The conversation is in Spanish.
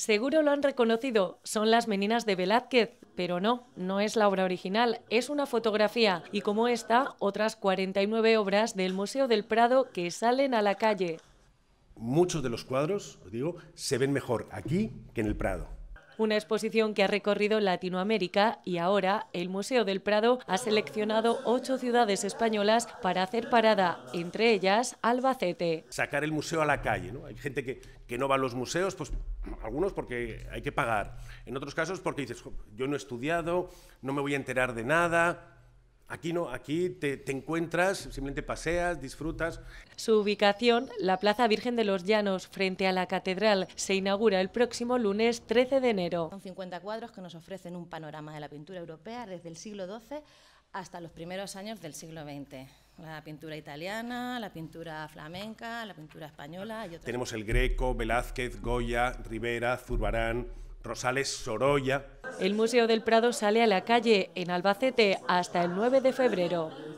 Seguro lo han reconocido, son las meninas de Velázquez, pero no, no es la obra original, es una fotografía y como esta, otras 49 obras del Museo del Prado que salen a la calle. Muchos de los cuadros, os digo, se ven mejor aquí que en el Prado una exposición que ha recorrido Latinoamérica y ahora el Museo del Prado ha seleccionado ocho ciudades españolas para hacer parada, entre ellas Albacete. Sacar el museo a la calle, ¿no? Hay gente que, no va a los museos, pues algunos porque hay que pagar, en otros casos porque dices, yo no he estudiado, no me voy a enterar de nada, Aquí no, aquí te, encuentras, simplemente paseas, disfrutas. Su ubicación, la Plaza Virgen de los Llanos, frente a la Catedral, se inaugura el próximo lunes 13 de enero. Son 50 cuadros que nos ofrecen un panorama de la pintura europea desde el siglo XII hasta los primeros años del siglo XX. La pintura italiana, la pintura flamenca, la pintura española Tenemos el Greco, Velázquez, Goya, Rivera, Zurbarán, Rosales, Sorolla. El Museo del Prado sale a la calle en Albacete hasta el 9 de febrero.